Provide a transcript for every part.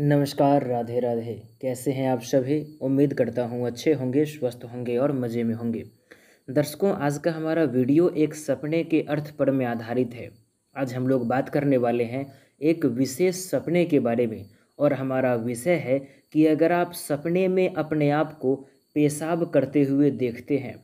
नमस्कार राधे राधे कैसे हैं आप सभी उम्मीद करता हूँ अच्छे होंगे स्वस्थ होंगे और मज़े में होंगे दर्शकों आज का हमारा वीडियो एक सपने के अर्थ पर में आधारित है आज हम लोग बात करने वाले हैं एक विशेष सपने के बारे में और हमारा विषय है कि अगर आप सपने में अपने आप को पेशाब करते हुए देखते हैं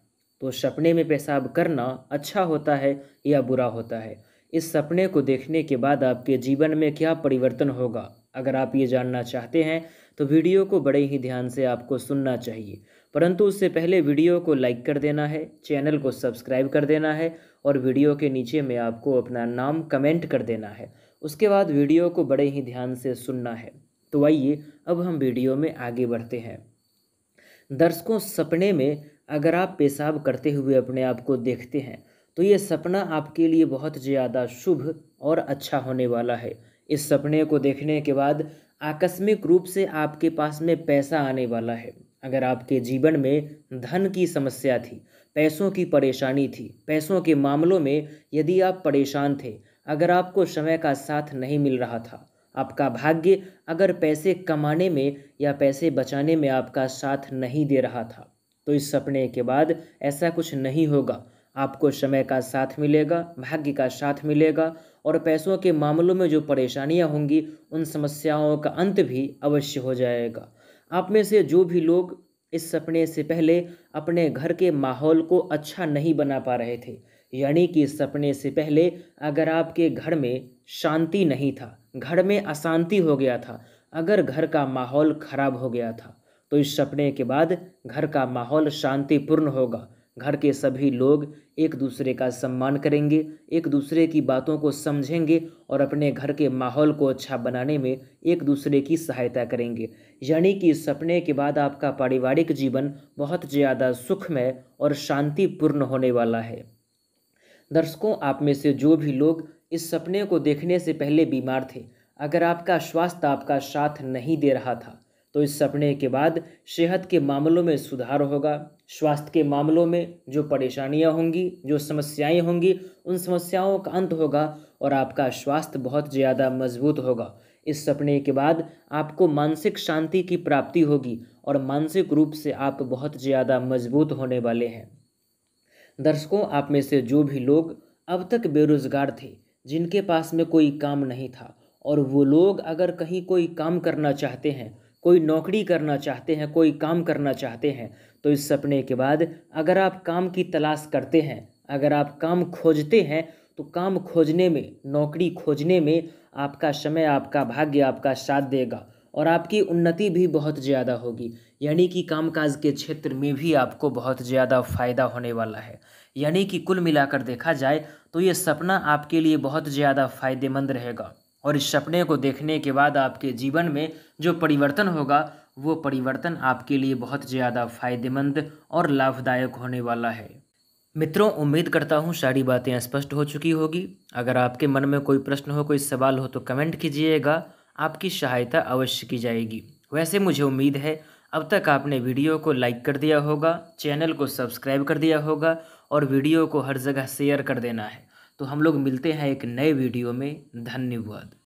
तो सपने में पेशाब करना अच्छा होता है या बुरा होता है इस सपने को देखने के बाद आपके जीवन में क्या परिवर्तन होगा अगर आप ये जानना चाहते हैं तो वीडियो को बड़े ही ध्यान से आपको सुनना चाहिए परंतु उससे पहले वीडियो को लाइक कर देना है चैनल को सब्सक्राइब कर देना है और वीडियो के नीचे में आपको अपना नाम कमेंट कर देना है उसके बाद वीडियो को बड़े ही ध्यान से सुनना है तो आइए अब हम वीडियो में आगे बढ़ते हैं दर्शकों सपने में अगर आप पेशाब करते हुए अपने आप को देखते हैं तो ये सपना आपके लिए बहुत ज़्यादा शुभ और अच्छा होने वाला है इस सपने को देखने के बाद आकस्मिक रूप से आपके पास में पैसा आने वाला है अगर आपके जीवन में धन की समस्या थी पैसों की परेशानी थी पैसों के मामलों में यदि आप परेशान थे अगर आपको समय का साथ नहीं मिल रहा था आपका भाग्य अगर पैसे कमाने में या पैसे बचाने में आपका साथ नहीं दे रहा था तो इस सपने के बाद ऐसा कुछ नहीं होगा आपको समय का साथ मिलेगा भाग्य का साथ मिलेगा और पैसों के मामलों में जो परेशानियां होंगी उन समस्याओं का अंत भी अवश्य हो जाएगा आप में से जो भी लोग इस सपने से पहले अपने घर के माहौल को अच्छा नहीं बना पा रहे थे यानी कि इस सपने से पहले अगर आपके घर में शांति नहीं था घर में अशांति हो गया था अगर घर का माहौल खराब हो गया था तो इस सपने के बाद घर का माहौल शांतिपूर्ण होगा घर के सभी लोग एक दूसरे का सम्मान करेंगे एक दूसरे की बातों को समझेंगे और अपने घर के माहौल को अच्छा बनाने में एक दूसरे की सहायता करेंगे यानी कि इस सपने के बाद आपका पारिवारिक जीवन बहुत ज़्यादा सुखमय और शांतिपूर्ण होने वाला है दर्शकों आप में से जो भी लोग इस सपने को देखने से पहले बीमार थे अगर आपका स्वास्थ्य आपका साथ नहीं दे रहा था तो इस सपने के बाद सेहत के मामलों में सुधार होगा स्वास्थ्य के मामलों में जो परेशानियां होंगी जो समस्याएं होंगी उन समस्याओं का अंत होगा और आपका स्वास्थ्य बहुत ज़्यादा मजबूत होगा इस सपने के बाद आपको मानसिक शांति की प्राप्ति होगी और मानसिक रूप से आप बहुत ज़्यादा मजबूत होने वाले हैं दर्शकों आप में से जो भी लोग अब तक बेरोज़गार थे जिनके पास में कोई काम नहीं था और वो लोग अगर कहीं कोई काम करना चाहते हैं कोई नौकरी करना चाहते हैं कोई काम करना चाहते हैं तो इस सपने के बाद अगर आप काम की तलाश करते हैं अगर आप काम खोजते हैं तो काम खोजने में नौकरी खोजने में आपका समय आपका भाग्य आपका साथ देगा और आपकी उन्नति भी बहुत ज़्यादा होगी यानी कि कामकाज के क्षेत्र में भी आपको बहुत ज़्यादा फ़ायदा होने वाला है यानी कि कुल मिलाकर देखा जाए तो ये सपना आपके लिए बहुत ज़्यादा फ़ायदेमंद रहेगा और इस सपने को देखने के बाद आपके जीवन में जो परिवर्तन होगा वो परिवर्तन आपके लिए बहुत ज़्यादा फायदेमंद और लाभदायक होने वाला है मित्रों उम्मीद करता हूँ सारी बातें स्पष्ट हो चुकी होगी अगर आपके मन में कोई प्रश्न हो कोई सवाल हो तो कमेंट कीजिएगा आपकी सहायता अवश्य की जाएगी वैसे मुझे उम्मीद है अब तक आपने वीडियो को लाइक कर दिया होगा चैनल को सब्सक्राइब कर दिया होगा और वीडियो को हर जगह शेयर कर देना है तो हम लोग मिलते हैं एक नए वीडियो में धन्यवाद